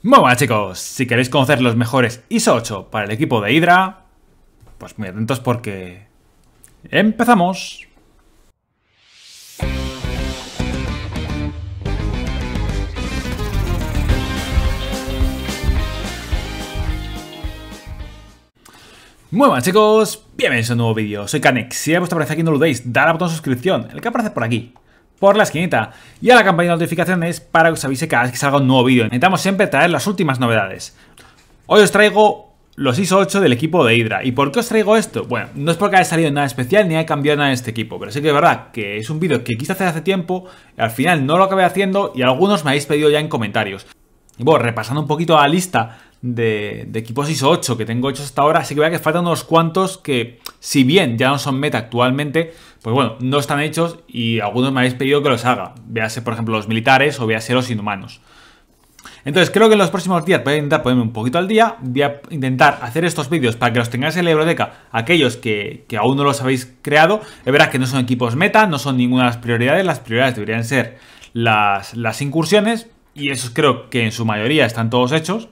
Muy buenas chicos, si queréis conocer los mejores ISO 8 para el equipo de Hydra, pues muy atentos porque... ¡Empezamos! Muy buenas chicos, bienvenidos a un nuevo vídeo, soy Canex, si ya vuestra aparece aquí no lo dudéis, dar al botón de suscripción, el que aparece por aquí por la esquinita y a la campaña de notificaciones para que os avise cada vez que salga un nuevo vídeo. Intentamos siempre traer las últimas novedades. Hoy os traigo los ISO 8 del equipo de Hydra. ¿Y por qué os traigo esto? Bueno, no es porque haya salido nada especial ni haya cambiado nada en este equipo, pero sí que es verdad que es un vídeo que quise hacer hace tiempo, al final no lo acabé haciendo y algunos me habéis pedido ya en comentarios. Y bueno, repasando un poquito la lista de, equipos ISO 8 que tengo hechos hasta ahora, sí que veo que faltan unos cuantos que, si bien ya no son meta actualmente, pues bueno, no están hechos y algunos me habéis pedido que los haga. ser por ejemplo, los militares o ser los inhumanos. Entonces, creo que en los próximos días voy a intentar ponerme un poquito al día. Voy a intentar hacer estos vídeos para que los tengáis en la biblioteca aquellos que, aún no los habéis creado. Es verdad que no son equipos meta, no son ninguna de las prioridades. Las prioridades deberían ser las, las incursiones. Y esos creo que en su mayoría están todos hechos.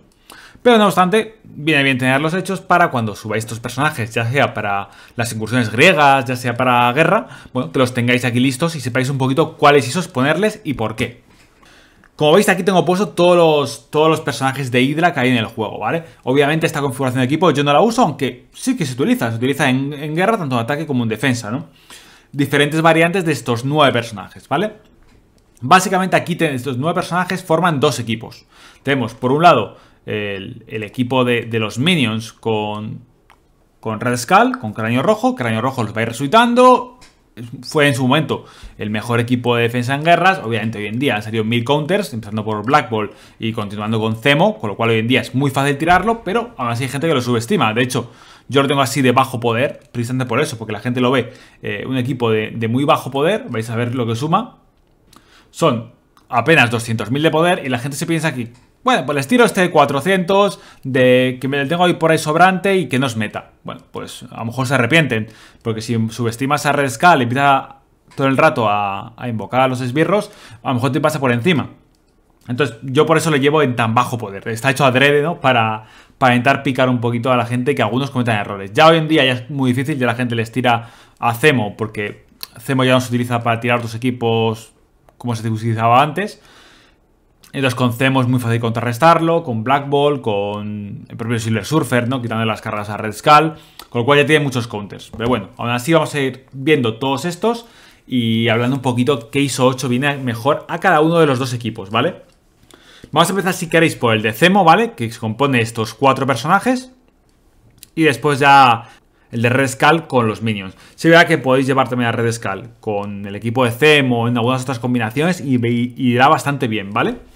Pero no obstante, viene bien tener los hechos para cuando subáis estos personajes, ya sea para las incursiones griegas, ya sea para guerra, bueno, que los tengáis aquí listos y sepáis un poquito cuáles isos ponerles y por qué. Como veis, aquí tengo puesto todos los, todos los personajes de Hydra que hay en el juego, ¿vale? Obviamente esta configuración de equipo yo no la uso, aunque sí que se utiliza, se utiliza en, en guerra tanto en ataque como en defensa, ¿no? Diferentes variantes de estos nueve personajes, ¿vale? Básicamente aquí estos nueve personajes forman dos equipos. Tenemos, por un lado, el, equipo de, los minions con, con Red Skull, con Cráneo Rojo. Cráneo Rojo los va a ir resucitando. Fue en su momento el mejor equipo de defensa en guerras. Obviamente hoy en día han salido mil counters, empezando por Black Ball y continuando con Zemo, con lo cual hoy en día es muy fácil tirarlo, pero aún así hay gente que lo subestima. De hecho, yo lo tengo así de bajo poder, precisamente por eso, porque la gente lo ve. Eh, un equipo de, de, muy bajo poder, vais a ver lo que suma. Son apenas 200.000 de poder y la gente se piensa que bueno, pues les tiro este 400 de que me lo tengo ahí por ahí sobrante y que nos meta. Bueno, pues a lo mejor se arrepienten, porque si subestimas a Red Skull y empieza todo el rato a, invocar a los esbirros, a lo mejor te pasa por encima. Entonces yo por eso lo llevo en tan bajo poder. Está hecho adrede, ¿no? Para, para intentar picar un poquito a la gente que algunos cometan errores. Ya hoy en día ya es muy difícil, ya la gente les tira a Cemo, porque Cemo ya no se utiliza para tirar otros equipos como se utilizaba antes. Entonces con CEMO es muy fácil contrarrestarlo, con Black Ball, con el propio Silver Surfer, ¿no? Quitando las cargas a Red Skull, con lo cual ya tiene muchos counters. Pero bueno, aún así vamos a ir viendo todos estos y hablando un poquito qué ISO 8 viene mejor a cada uno de los dos equipos, ¿vale? Vamos a empezar si queréis por el de Cemo, ¿vale? Que se compone estos cuatro personajes y después ya el de Red Skull con los minions. Se verá que podéis llevar también a Red Skull con el equipo de Cemo en algunas otras combinaciones y irá bastante bien, ¿vale? vale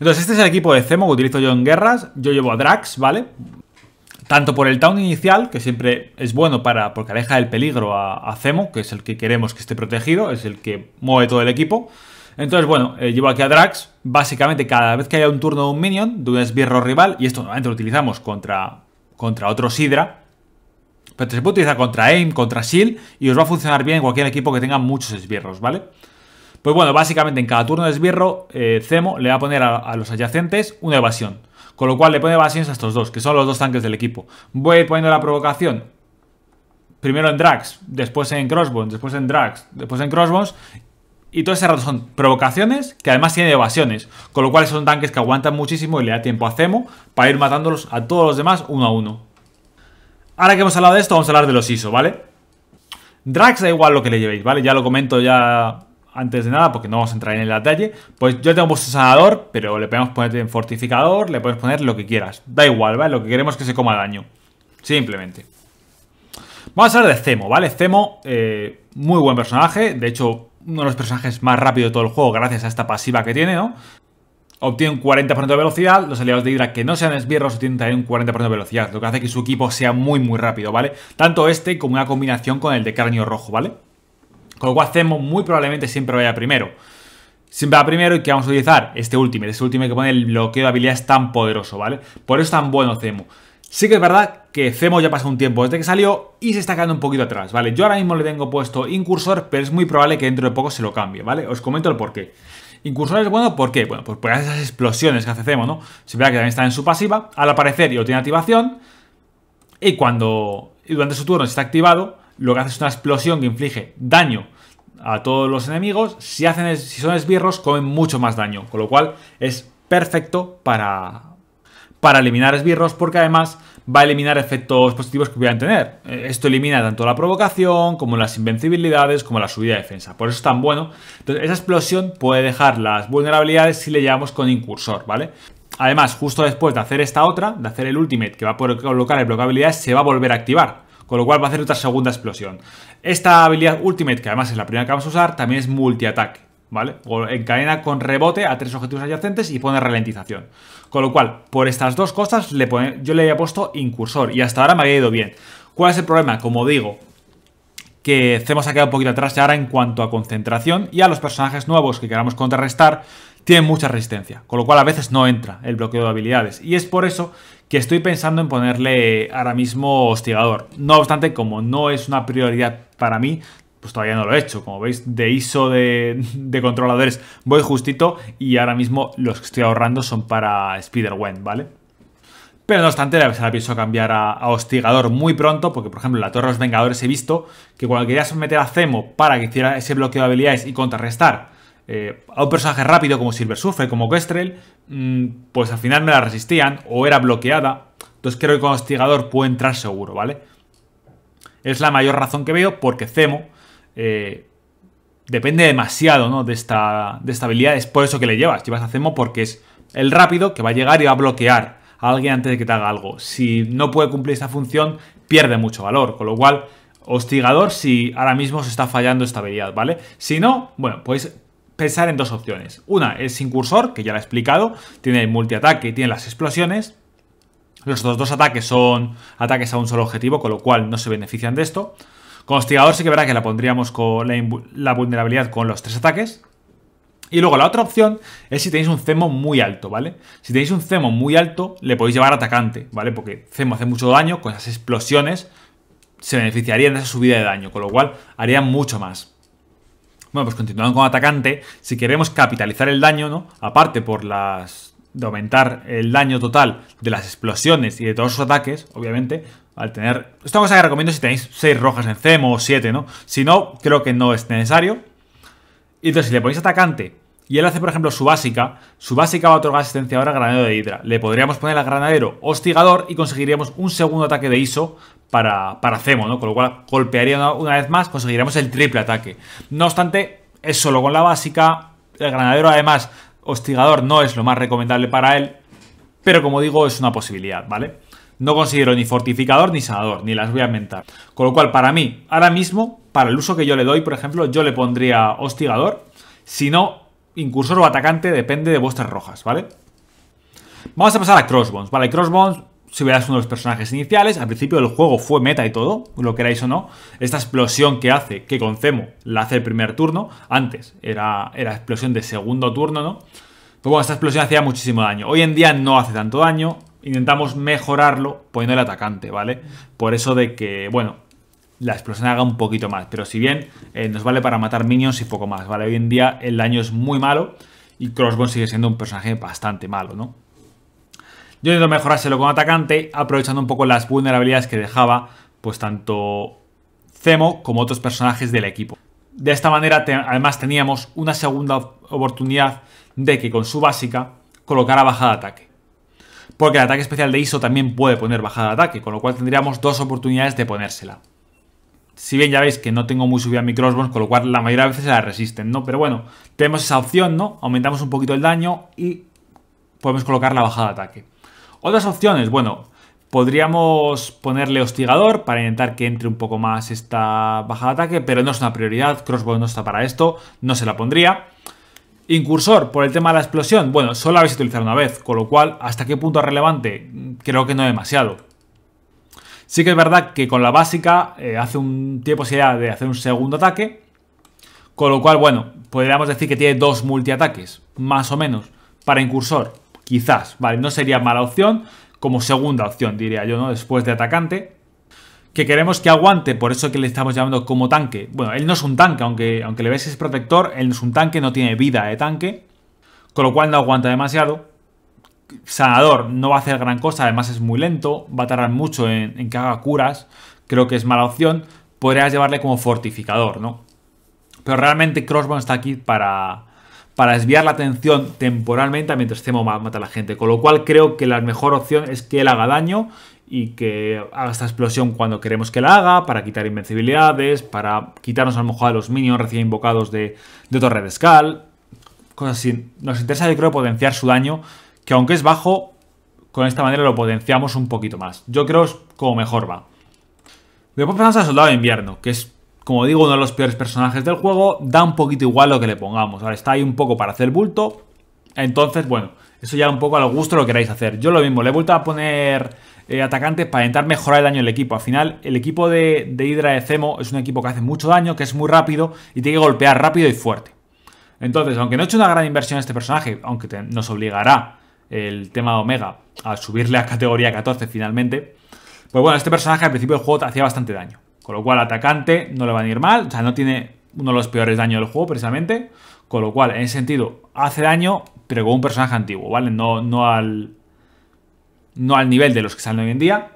entonces, este es el equipo de Cemo que utilizo yo en guerras. Yo llevo a Drax, ¿vale? Tanto por el town inicial, que siempre es bueno para porque aleja el peligro a, a Zemo, que es el que queremos que esté protegido, es el que mueve todo el equipo. Entonces, bueno, eh, llevo aquí a Drax. Básicamente, cada vez que haya un turno de un minion, de un esbirro rival, y esto normalmente lo utilizamos contra, contra otro Sidra, pero se puede utilizar contra AIM, contra Shield, y os va a funcionar bien en cualquier equipo que tenga muchos esbierros, vale pues bueno, básicamente en cada turno de esbirro, Cemo eh, Zemo le va a poner a, los adyacentes una evasión. Con lo cual le pone evasión a estos dos, que son los dos tanques del equipo. Voy a ir poniendo la provocación. Primero en Drax, después en Crossbones, después en Drax, después en Crossbones. Y todo ese rato son provocaciones que además tienen evasiones. Con lo cual son tanques que aguantan muchísimo y le da tiempo a Zemo para ir matándolos a todos los demás uno a uno. Ahora que hemos hablado de esto, vamos a hablar de los ISO, ¿vale? Drax da igual lo que le llevéis, ¿vale? Ya lo comento ya antes de nada, porque no vamos a entrar en el detalle, pues yo tengo puesto sanador, pero le podemos poner en fortificador, le puedes poner lo que quieras. Da igual, ¿vale? Lo que queremos es que se coma daño. Simplemente. Vamos a hablar de Zemo, ¿vale? Zemo, eh, muy buen personaje. De hecho, uno de los personajes más rápidos de todo el juego gracias a esta pasiva que tiene, ¿no? Obtiene un 40% de velocidad. Los aliados de Hydra que no sean esbirros obtienen también un 40% de velocidad. Lo que hace que su equipo sea muy, muy rápido, ¿vale? Tanto este como una combinación con el de Cráneo Rojo, ¿vale? Con lo cual Zemo muy probablemente siempre vaya primero. Siempre va primero y que vamos a utilizar este último este último que pone el bloqueo de habilidades tan poderoso, ¿vale? Por eso es tan bueno Zemo. Sí que es verdad que Zemo ya pasó un tiempo desde que salió y se está quedando un poquito atrás, ¿vale? Yo ahora mismo le tengo puesto Incursor, pero es muy probable que dentro de poco se lo cambie, ¿vale? Os comento el porqué. Incursor es bueno, ¿por qué? Bueno, pues por esas explosiones que hace Zemo, ¿no? Se que también está en su pasiva, al aparecer y lo tiene activación y cuando y durante su turno está activado, lo que hace es una explosión que inflige daño a todos los enemigos. Si, hacen, si son esbirros, comen mucho más daño. Con lo cual es perfecto para, para eliminar esbirros porque además va a eliminar efectos positivos que puedan tener. Eh, esto elimina tanto la provocación como las invencibilidades como la subida de defensa. Por eso es tan bueno. Entonces, esa explosión puede dejar las vulnerabilidades si le llevamos con incursor, ¿vale? Además, justo después de hacer esta otra, de hacer el ultimate que va a colocar el bloqueabilidad, se va a volver a activar con lo cual va a hacer otra segunda explosión. Esta habilidad Ultimate, que además es la primera que vamos a usar, también es multiataque, ¿vale? O encadena con rebote a tres objetivos adyacentes y pone ralentización. Con lo cual, por estas dos cosas, le pone, yo le había puesto incursor y hasta ahora me había ido bien. ¿Cuál es el problema? Como digo, que Cemos ha quedado un poquito atrás ya ahora en cuanto a concentración y a los personajes nuevos que queramos contrarrestar tienen mucha resistencia, con lo cual a veces no entra el bloqueo de habilidades. Y es por eso que estoy pensando en ponerle ahora mismo hostigador. No obstante, como no es una prioridad para mí, pues todavía no lo he hecho. Como veis, de ISO de, controladores voy justito y ahora mismo los que estoy ahorrando son para Spider-Wen, ¿vale? Pero no obstante, se la pienso cambiar a, hostigador muy pronto, porque por ejemplo en la Torre de los Vengadores he visto que cuando quería someter a Zemo para que hiciera ese bloqueo de habilidades y contrarrestar eh, a un personaje rápido como Silver Surfer, como Kestrel, mm, pues al final me la resistían o era bloqueada. Entonces creo que con Hostigador puede entrar seguro, ¿vale? Es la mayor razón que veo porque Cemo eh, depende demasiado ¿no? de, esta, de esta habilidad. Es por eso que le llevas. Llevas a Cemo porque es el rápido que va a llegar y va a bloquear a alguien antes de que te haga algo. Si no puede cumplir esta función, pierde mucho valor. Con lo cual, hostigador si ahora mismo se está fallando esta habilidad, ¿vale? Si no, bueno, pues pensar en dos opciones. Una es incursor cursor, que ya la he explicado, tiene multiataque y tiene las explosiones. Los otros dos ataques son ataques a un solo objetivo, con lo cual no se benefician de esto. Con sí que verá que la pondríamos con la, vulnerabilidad con los tres ataques. Y luego la otra opción es si tenéis un Cemo muy alto, ¿vale? Si tenéis un Cemo muy alto, le podéis llevar atacante, ¿vale? Porque Cemo hace mucho daño, con esas explosiones se beneficiarían de esa subida de daño, con lo cual harían mucho más. Bueno, pues continuando con atacante, si queremos capitalizar el daño, ¿no? Aparte por las de aumentar el daño total de las explosiones y de todos sus ataques, obviamente, al tener... Esta cosa que recomiendo si tenéis 6 rojas en CEMO o 7, ¿no? Si no, creo que no es necesario. Y entonces, si le ponéis atacante y él hace, por ejemplo, su básica. Su básica va a otorgar asistencia ahora a Granadero de Hidra. Le podríamos poner al Granadero Hostigador y conseguiríamos un segundo ataque de ISO para, para Cemo, ¿no? Con lo cual golpearía una, una vez más, conseguiríamos el triple ataque. No obstante, es solo con la básica. El Granadero, además, Hostigador no es lo más recomendable para él. Pero como digo, es una posibilidad, ¿vale? No considero ni fortificador ni sanador, ni las voy a inventar. Con lo cual, para mí, ahora mismo, para el uso que yo le doy, por ejemplo, yo le pondría hostigador. Si no, incursor o atacante, depende de vuestras rojas, ¿vale? Vamos a pasar a Crossbones, ¿vale? Crossbones, si verás uno de los personajes iniciales, al principio del juego fue meta y todo, lo queráis o no, esta explosión que hace, que con Cemo la hace el primer turno, antes era, era explosión de segundo turno, ¿no? Pues bueno, esta explosión hacía muchísimo daño. Hoy en día no hace tanto daño, intentamos mejorarlo poniendo el atacante, ¿vale? Por eso de que, bueno, la explosión haga un poquito más. Pero si bien eh, nos vale para matar minions y poco más, ¿vale? Hoy en día el daño es muy malo y Crossbone sigue siendo un personaje bastante malo, ¿no? Yo intento mejorárselo como atacante, aprovechando un poco las vulnerabilidades que dejaba, pues tanto Zemo como otros personajes del equipo. De esta manera, además, teníamos una segunda oportunidad de que con su básica colocara bajada de ataque. Porque el ataque especial de ISO también puede poner bajada de ataque, con lo cual tendríamos dos oportunidades de ponérsela si bien ya veis que no tengo muy subida mi crossbones, con lo cual la mayoría de veces se la resisten, ¿no? Pero bueno, tenemos esa opción, ¿no? Aumentamos un poquito el daño y podemos colocar la bajada de ataque. Otras opciones, bueno, podríamos ponerle hostigador para intentar que entre un poco más esta bajada de ataque, pero no es una prioridad, crossbow no está para esto, no se la pondría. Incursor, por el tema de la explosión, bueno, solo la habéis utilizado una vez, con lo cual, ¿hasta qué punto es relevante? Creo que no demasiado. Sí que es verdad que con la básica eh, hace un tiene posibilidad de hacer un segundo ataque. Con lo cual, bueno, podríamos decir que tiene dos multiataques, más o menos, para incursor. Quizás, ¿vale? No sería mala opción, como segunda opción, diría yo, ¿no? Después de atacante. Que queremos que aguante, por eso que le estamos llamando como tanque. Bueno, él no es un tanque, aunque, aunque le veis es protector, él no es un tanque, no tiene vida de tanque. Con lo cual no aguanta demasiado sanador no va a hacer gran cosa, además es muy lento, va a tardar mucho en, que haga curas, creo que es mala opción, podrías llevarle como fortificador, ¿no? Pero realmente Crossbone está aquí para, para desviar la atención temporalmente mientras Zemo mata a la gente, con lo cual creo que la mejor opción es que él haga daño y que haga esta explosión cuando queremos que la haga, para quitar invencibilidades, para quitarnos a lo mejor a los minions recién invocados de, de Torre de Scal, cosas así. Nos interesa yo creo potenciar su daño que aunque es bajo, con esta manera lo potenciamos un poquito más. Yo creo es como mejor va. Después pasamos al Soldado de Invierno, que es, como digo, uno de los peores personajes del juego. Da un poquito igual lo que le pongamos. Ahora está ahí un poco para hacer bulto. Entonces, bueno, eso ya un poco a lo gusto lo queráis hacer. Yo lo mismo, le he vuelto a poner eh, atacantes para intentar mejorar el daño del equipo. Al final, el equipo de, Hydra de Cemo es un equipo que hace mucho daño, que es muy rápido y tiene que golpear rápido y fuerte. Entonces, aunque no he hecho una gran inversión en este personaje, aunque nos obligará el tema Omega al subirle a categoría 14 finalmente, pues bueno, este personaje al principio del juego hacía bastante daño. Con lo cual, atacante no le va a ir mal, o sea, no tiene uno de los peores daños del juego precisamente. Con lo cual, en ese sentido, hace daño, pero con un personaje antiguo, ¿vale? No, no, al, no al nivel de los que salen hoy en día.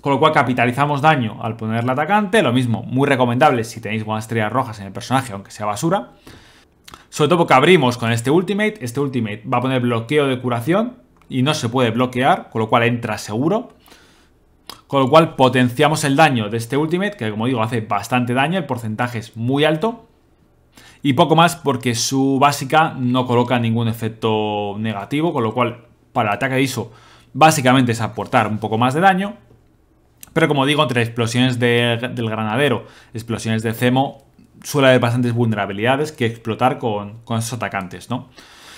Con lo cual capitalizamos daño al ponerle atacante. Lo mismo, muy recomendable si tenéis buenas estrellas rojas en el personaje, aunque sea basura. Sobre todo porque abrimos con este ultimate. Este ultimate va a poner bloqueo de curación y no se puede bloquear, con lo cual entra seguro. Con lo cual potenciamos el daño de este ultimate, que como digo hace bastante daño, el porcentaje es muy alto. Y poco más porque su básica no coloca ningún efecto negativo, con lo cual para el ataque de ISO básicamente es aportar un poco más de daño. Pero como digo, entre explosiones del granadero, explosiones de Cemo, suele haber bastantes vulnerabilidades que explotar con, con esos atacantes, ¿no?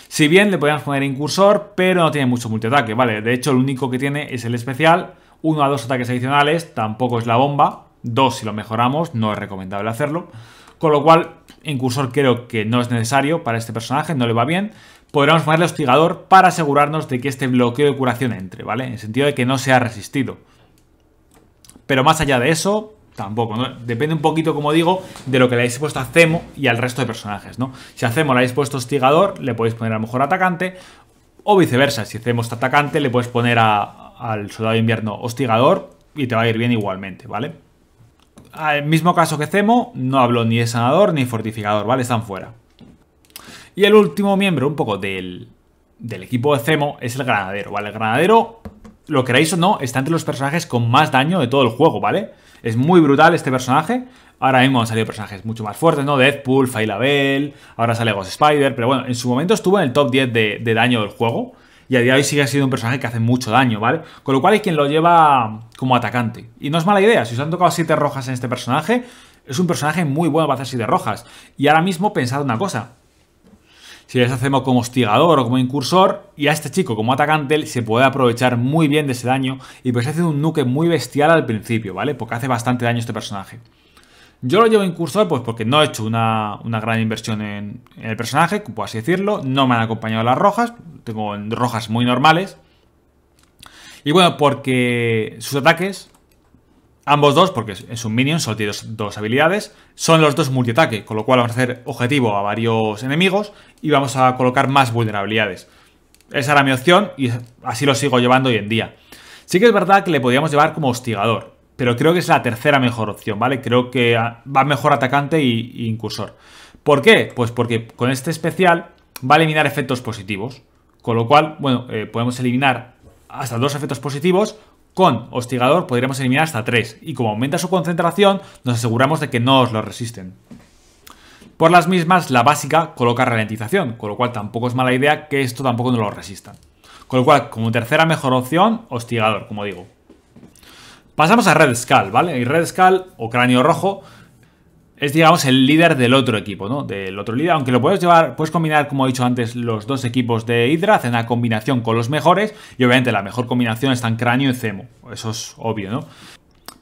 Si bien le podemos poner incursor, pero no tiene mucho multiataque, ¿vale? De hecho, lo único que tiene es el especial, uno a dos ataques adicionales, tampoco es la bomba, dos si lo mejoramos, no es recomendable hacerlo. Con lo cual, incursor creo que no es necesario para este personaje, no le va bien. Podríamos ponerle hostigador para asegurarnos de que este bloqueo de curación entre, ¿vale? En el sentido de que no sea resistido. Pero más allá de eso, tampoco. ¿no? Depende un poquito, como digo, de lo que le hayáis puesto a Cemo y al resto de personajes, ¿no? Si a Zemo le habéis puesto hostigador, le podéis poner a lo mejor atacante, o viceversa. Si Zemo está atacante, le puedes poner al soldado de invierno hostigador y te va a ir bien igualmente, ¿vale? Al ah, mismo caso que Cemo, no hablo ni de sanador ni fortificador, ¿vale? Están fuera. Y el último miembro, un poco del, equipo de Cemo, es el granadero, ¿vale? El granadero, lo queráis o no, está entre los personajes con más daño de todo el juego, ¿vale? vale es muy brutal este personaje. Ahora mismo han salido personajes mucho más fuertes, ¿no? Deadpool, Failabel, ahora sale Ghost Spider, pero bueno, en su momento estuvo en el top 10 de, de daño del juego y a día de hoy sigue siendo un personaje que hace mucho daño, ¿vale? Con lo cual hay quien lo lleva como atacante. Y no es mala idea, si os han tocado 7 rojas en este personaje, es un personaje muy bueno para hacer 7 rojas. Y ahora mismo pensad una cosa, si les hacemos como hostigador o como incursor, y a este chico como atacante se puede aprovechar muy bien de ese daño y pues hace un nuque muy bestial al principio, ¿vale? Porque hace bastante daño este personaje. Yo lo llevo incursor pues porque no he hecho una, gran inversión en, el personaje, por así decirlo. No me han acompañado las rojas, tengo rojas muy normales. Y bueno, porque sus ataques Ambos dos, porque es un minion, solo tiene dos, habilidades, son los dos multiataque, con lo cual vamos a hacer objetivo a varios enemigos y vamos a colocar más vulnerabilidades. Esa era mi opción y así lo sigo llevando hoy en día. Sí que es verdad que le podríamos llevar como hostigador, pero creo que es la tercera mejor opción, ¿vale? Creo que ah, va mejor atacante e incursor. ¿Por qué? Pues porque con este especial va a eliminar efectos positivos, con lo cual, bueno, eh, podemos eliminar hasta dos efectos positivos con hostigador podríamos eliminar hasta 3 y como aumenta su concentración nos aseguramos de que no os lo resisten. Por las mismas, la básica coloca ralentización, con lo cual tampoco es mala idea que esto tampoco nos lo resista Con lo cual, como tercera mejor opción, hostigador, como digo. Pasamos a Red ¿vale? Y Red Skull, o cráneo rojo, es, digamos, el líder del otro equipo, ¿no? Del otro líder, aunque lo puedes llevar, puedes combinar, como he dicho antes, los dos equipos de hidra hacen una combinación con los mejores, y obviamente la mejor combinación están cráneo y cemo, eso es obvio, ¿no?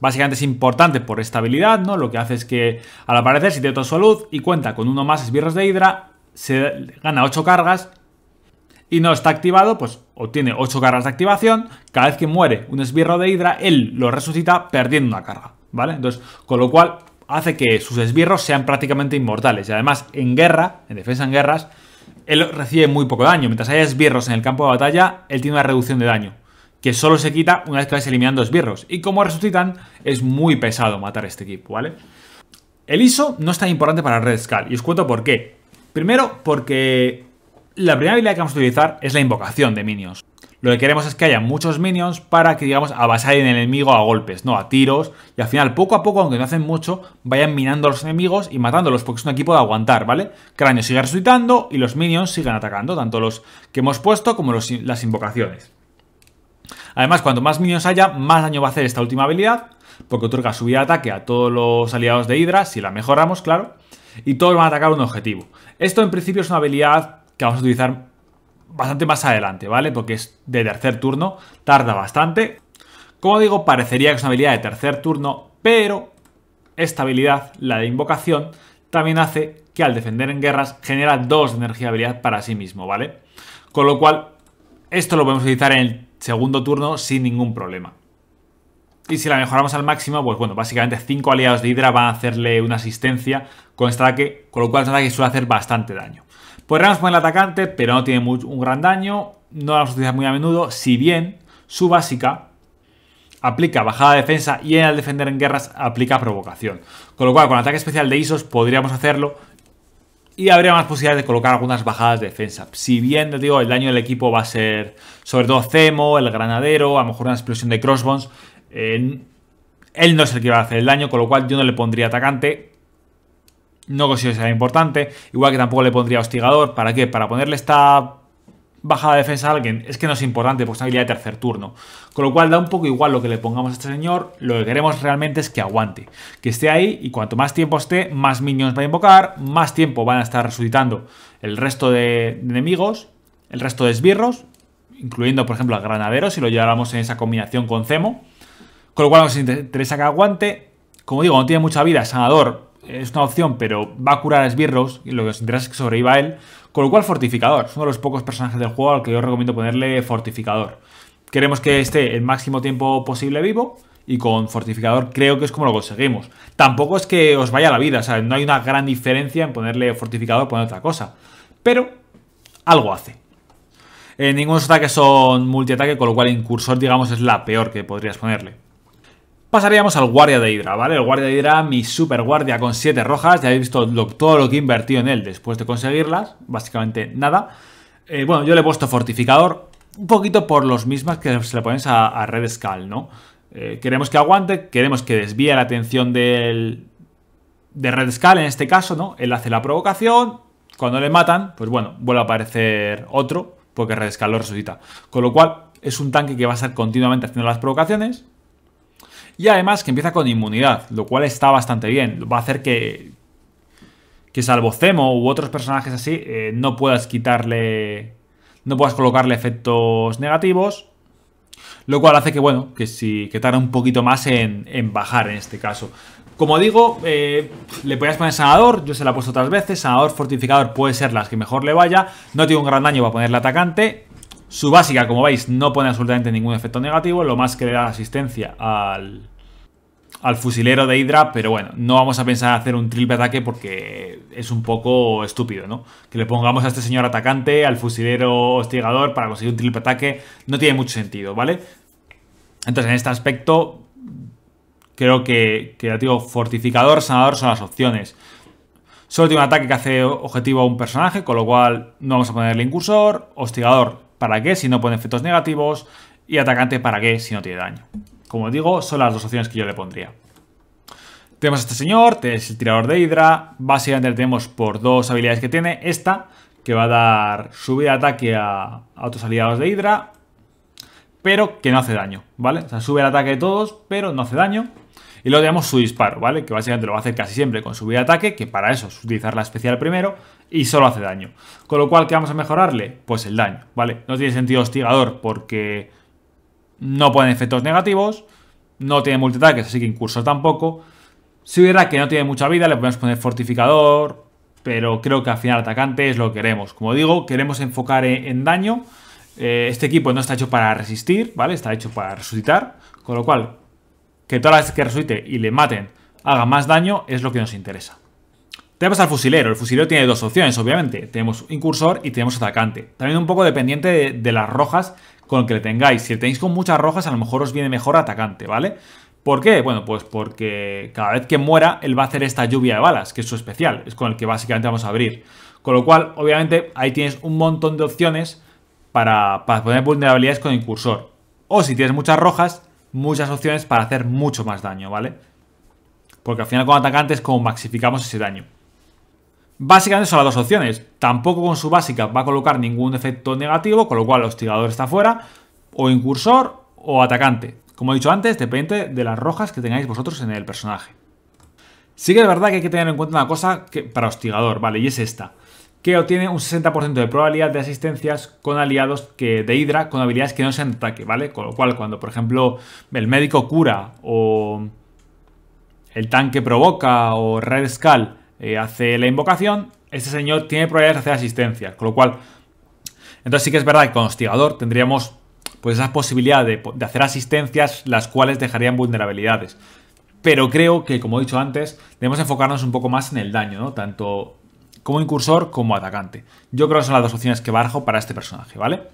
Básicamente es importante por estabilidad, ¿no? Lo que hace es que al aparecer, si tiene toda su luz y cuenta con uno más esbirros de hidra se gana 8 cargas y no está activado, pues obtiene 8 cargas de activación. Cada vez que muere un esbirro de hidra él lo resucita perdiendo una carga, ¿vale? Entonces, con lo cual hace que sus esbirros sean prácticamente inmortales. Y además, en guerra, en defensa en guerras, él recibe muy poco daño. Mientras haya esbirros en el campo de batalla, él tiene una reducción de daño, que solo se quita una vez que vas eliminando esbirros. Y como resucitan, es muy pesado matar a este equipo, ¿vale? El ISO no es tan importante para Red Skull, y os cuento por qué. Primero, porque la primera habilidad que vamos a utilizar es la invocación de minions. Lo que queremos es que haya muchos minions para que, digamos, avasallen el enemigo a golpes, no a tiros. Y al final, poco a poco, aunque no hacen mucho, vayan minando a los enemigos y matándolos, porque es un equipo de aguantar, ¿vale? Cráneo sigue resucitando y los minions sigan atacando, tanto los que hemos puesto como las invocaciones. Además, cuanto más minions haya, más daño va a hacer esta última habilidad, porque otorga subida de ataque a todos los aliados de Hydra, si la mejoramos, claro, y todos van a atacar un objetivo. Esto en principio es una habilidad que vamos a utilizar bastante más adelante, ¿vale? Porque es de tercer turno, tarda bastante. Como digo, parecería que es una habilidad de tercer turno, pero esta habilidad, la de invocación, también hace que al defender en guerras genera 2 de energía de habilidad para sí mismo, ¿vale? Con lo cual, esto lo podemos utilizar en el segundo turno sin ningún problema. Y si la mejoramos al máximo, pues bueno, básicamente 5 aliados de Hydra van a hacerle una asistencia con este ataque, con lo cual este ataque suele hacer bastante daño. Podríamos pues poner el atacante, pero no tiene un gran daño, no la vamos a utilizar muy a menudo, si bien su básica aplica bajada de defensa y en el defender en guerras aplica provocación. Con lo cual, con ataque especial de ISOs podríamos hacerlo y habría más posibilidades de colocar algunas bajadas de defensa. Si bien, les digo, el daño del equipo va a ser sobre todo Cemo, el granadero, a lo mejor una explosión de crossbones. Eh, él no es el que va a hacer el daño, con lo cual yo no le pondría atacante. No considero que sea importante. Igual que tampoco le pondría hostigador. ¿Para qué? Para ponerle esta bajada de defensa a alguien. Es que no es importante porque es habilidad de tercer turno. Con lo cual da un poco igual lo que le pongamos a este señor. Lo que queremos realmente es que aguante. Que esté ahí y cuanto más tiempo esté, más minions va a invocar. Más tiempo van a estar resucitando el resto de enemigos. El resto de esbirros. Incluyendo, por ejemplo, al granadero si lo lleváramos en esa combinación con Cemo. Con lo cual nos interesa que aguante. Como digo, no tiene mucha vida, sanador es una opción, pero va a curar a Esbirros, y lo que os interesa es que sobreviva él, con lo cual Fortificador, es uno de los pocos personajes del juego al que yo recomiendo ponerle Fortificador. Queremos que esté el máximo tiempo posible vivo, y con fortificador creo que es como lo conseguimos. Tampoco es que os vaya la vida, sea No hay una gran diferencia en ponerle fortificador o poner otra cosa. Pero algo hace. en eh, ninguno ataques son multiataque, con lo cual incursor, digamos, es la peor que podrías ponerle. Pasaríamos al guardia de Hydra, ¿vale? El guardia de Hydra, mi super guardia con 7 rojas, ya habéis visto todo lo que he invertido en él después de conseguirlas, básicamente nada. Eh, bueno, yo le he puesto fortificador, un poquito por los mismas que se le pones a, Red Skull, ¿no? Eh, queremos que aguante, queremos que desvíe la atención del, de Red Skull en este caso, ¿no? Él hace la provocación, cuando le matan, pues bueno, vuelve a aparecer otro, porque Red Skull lo resucita. Con lo cual, es un tanque que va a estar continuamente haciendo las provocaciones, y además que empieza con inmunidad, lo cual está bastante bien. Va a hacer que, que salvo Zemo u otros personajes así, eh, no puedas quitarle... No puedas colocarle efectos negativos. Lo cual hace que, bueno, que si que tarda un poquito más en, en bajar en este caso. Como digo, eh, le podrías poner sanador, yo se la he puesto otras veces, sanador, fortificador puede ser las que mejor le vaya, no tiene un gran daño para ponerle atacante, su básica, como veis, no pone absolutamente ningún efecto negativo, lo más que le da asistencia al, fusilero de Hydra, pero bueno, no vamos a pensar en hacer un triple ataque porque es un poco estúpido, ¿no? Que le pongamos a este señor atacante, al fusilero hostigador para conseguir un triple ataque, no tiene mucho sentido, ¿vale? Entonces, en este aspecto, creo que, que digo, fortificador, sanador son las opciones. Solo tiene un ataque que hace objetivo a un personaje, con lo cual no vamos a ponerle incursor. Hostigador ¿Para qué si no pone efectos negativos? Y atacante, ¿para qué si no tiene daño? Como digo, son las dos opciones que yo le pondría. Tenemos a este señor, es el tirador de Hydra. Básicamente le tenemos por dos habilidades que tiene. Esta, que va a dar subida de ataque a, a otros aliados de Hydra, pero que no hace daño, ¿vale? O sea, sube el ataque de todos, pero no hace daño. Y luego tenemos su disparo, ¿vale? Que básicamente lo va a hacer casi siempre con vida de ataque, que para eso es utilizar la especial primero y solo hace daño. Con lo cual, ¿qué vamos a mejorarle? Pues el daño, ¿vale? No tiene sentido hostigador porque no pone efectos negativos, no tiene multitaques así que incursor tampoco. Si hubiera que no tiene mucha vida, le podemos poner fortificador, pero creo que al final atacante es lo que queremos. Como digo, queremos enfocar e-, en daño eh, este equipo no está hecho para resistir, ¿vale? Está hecho para resucitar. Con lo cual, que todas las que resuite y le maten haga más daño es lo que nos interesa. Tenemos al fusilero. El fusilero tiene dos opciones, obviamente. Tenemos incursor y tenemos atacante. También un poco dependiente de, las rojas con que le tengáis. Si le tenéis con muchas rojas, a lo mejor os viene mejor atacante, ¿vale? ¿Por qué? Bueno, pues porque cada vez que muera, él va a hacer esta lluvia de balas, que es su especial, es con el que básicamente vamos a abrir. Con lo cual, obviamente, ahí tienes un montón de opciones para, para poner vulnerabilidades con incursor. O si tienes muchas rojas, muchas opciones para hacer mucho más daño, ¿vale? Porque al final con atacantes como maxificamos ese daño. Básicamente son las dos opciones. Tampoco con su básica va a colocar ningún efecto negativo, con lo cual hostigador está fuera, o incursor o atacante. Como he dicho antes, depende de las rojas que tengáis vosotros en el personaje. Sí que es verdad que hay que tener en cuenta una cosa que, para hostigador, ¿vale? Y es esta que obtiene un 60% de probabilidad de asistencias con aliados que, de Hydra con habilidades que no sean de ataque, ¿vale? Con lo cual, cuando por ejemplo el médico cura o el tanque provoca o Red Skull eh, hace la invocación, este señor tiene probabilidades de hacer asistencias, con lo cual... Entonces sí que es verdad que con Hostigador tendríamos pues esa posibilidad de, de hacer asistencias las cuales dejarían vulnerabilidades. Pero creo que, como he dicho antes, debemos enfocarnos un poco más en el daño, ¿no? Tanto como incursor, como atacante. Yo creo que son las dos opciones que barajo para este personaje, ¿vale?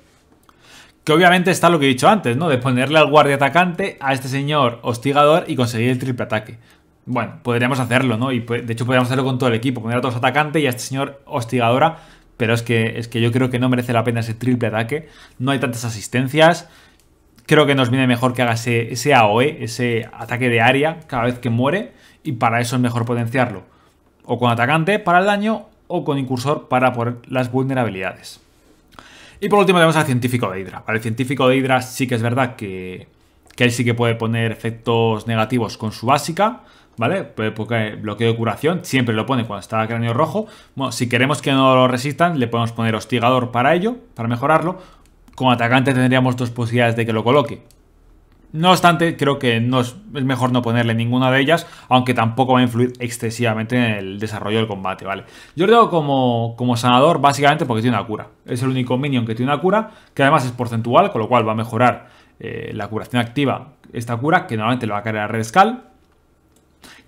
Que obviamente está lo que he dicho antes, ¿no? De ponerle al guardia atacante a este señor hostigador y conseguir el triple ataque. Bueno, podríamos hacerlo, ¿no? Y de hecho podríamos hacerlo con todo el equipo, poner a todos atacantes y a este señor hostigadora, pero es que, es que yo creo que no merece la pena ese triple ataque, no hay tantas asistencias, creo que nos viene mejor que haga ese, ese AOE, ese ataque de área cada vez que muere, y para eso es mejor potenciarlo o con atacante para el daño o con incursor para poner las vulnerabilidades. Y por último tenemos al científico de Hydra. Para el científico de Hydra sí que es verdad que, él sí que puede poner efectos negativos con su básica, ¿vale? Porque bloqueo de curación siempre lo pone cuando está cráneo rojo. Bueno, si queremos que no lo resistan, le podemos poner hostigador para ello, para mejorarlo. Como atacante tendríamos dos posibilidades de que lo coloque. No obstante, creo que es, mejor no ponerle ninguna de ellas, aunque tampoco va a influir excesivamente en el desarrollo del combate, ¿vale? Yo lo tengo como, sanador básicamente porque tiene una cura. Es el único minion que tiene una cura, que además es porcentual, con lo cual va a mejorar eh, la curación activa, esta cura, que normalmente le va a caer a Red Skull.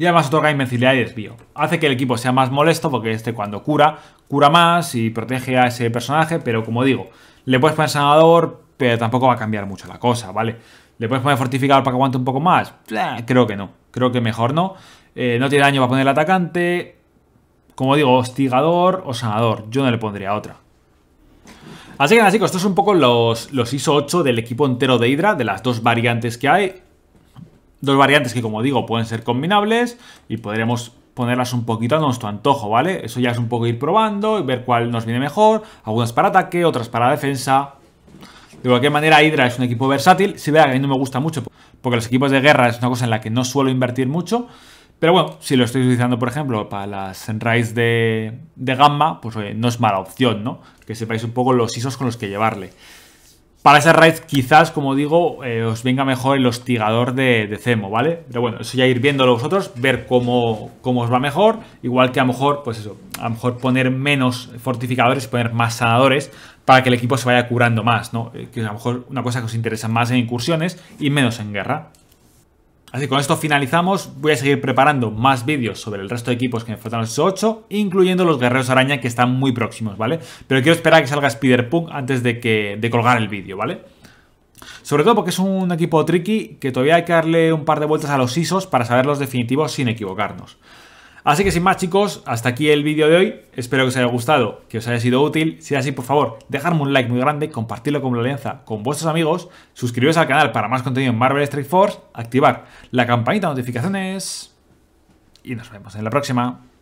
Y además otorga invencibilidad y desvío. Hace que el equipo sea más molesto porque este cuando cura, cura más y protege a ese personaje, pero como digo, le puedes poner sanador, pero tampoco va a cambiar mucho la cosa, ¿vale? vale ¿Le puedes poner fortificador para que aguante un poco más? creo que no. Creo que mejor no. Eh, no tiene daño para poner el atacante. Como digo, hostigador o sanador. Yo no le pondría otra. Así que nada, chicos, estos son un poco los, los ISO 8 del equipo entero de Hydra, de las dos variantes que hay. Dos variantes que, como digo, pueden ser combinables y podremos ponerlas un poquito a nuestro antojo, ¿vale? Eso ya es un poco ir probando y ver cuál nos viene mejor, algunas para ataque, otras para defensa, de cualquier manera, Hydra es un equipo versátil. Si vea que a mí no me gusta mucho, porque los equipos de guerra es una cosa en la que no suelo invertir mucho. Pero bueno, si lo estoy utilizando, por ejemplo, para las Sunrise de, de Gamma, pues no es mala opción, ¿no? Que sepáis un poco los ISOs con los que llevarle. Para esa raíz quizás, como digo, eh, os venga mejor el hostigador de, Cemo, ¿vale? Pero bueno, eso ya ir viéndolo vosotros, ver cómo, cómo os va mejor. Igual que a lo mejor, pues eso, a lo mejor poner menos fortificadores y poner más sanadores para que el equipo se vaya curando más, ¿no? Eh, que a lo mejor una cosa que os interesa más en incursiones y menos en guerra. Así que con esto finalizamos, voy a seguir preparando más vídeos sobre el resto de equipos que me faltan los 8, incluyendo los guerreros araña que están muy próximos, ¿vale? Pero quiero esperar a que salga Spider-Punk antes de, que, de colgar el vídeo, ¿vale? Sobre todo porque es un equipo tricky que todavía hay que darle un par de vueltas a los ISOs para saber los definitivos sin equivocarnos. Así que sin más chicos, hasta aquí el vídeo de hoy. Espero que os haya gustado, que os haya sido útil. Si es así, por favor, dejadme un like muy grande, compartirlo con la alianza con vuestros amigos, suscribiros al canal para más contenido en Marvel Street Force, activar la campanita de notificaciones y nos vemos en la próxima.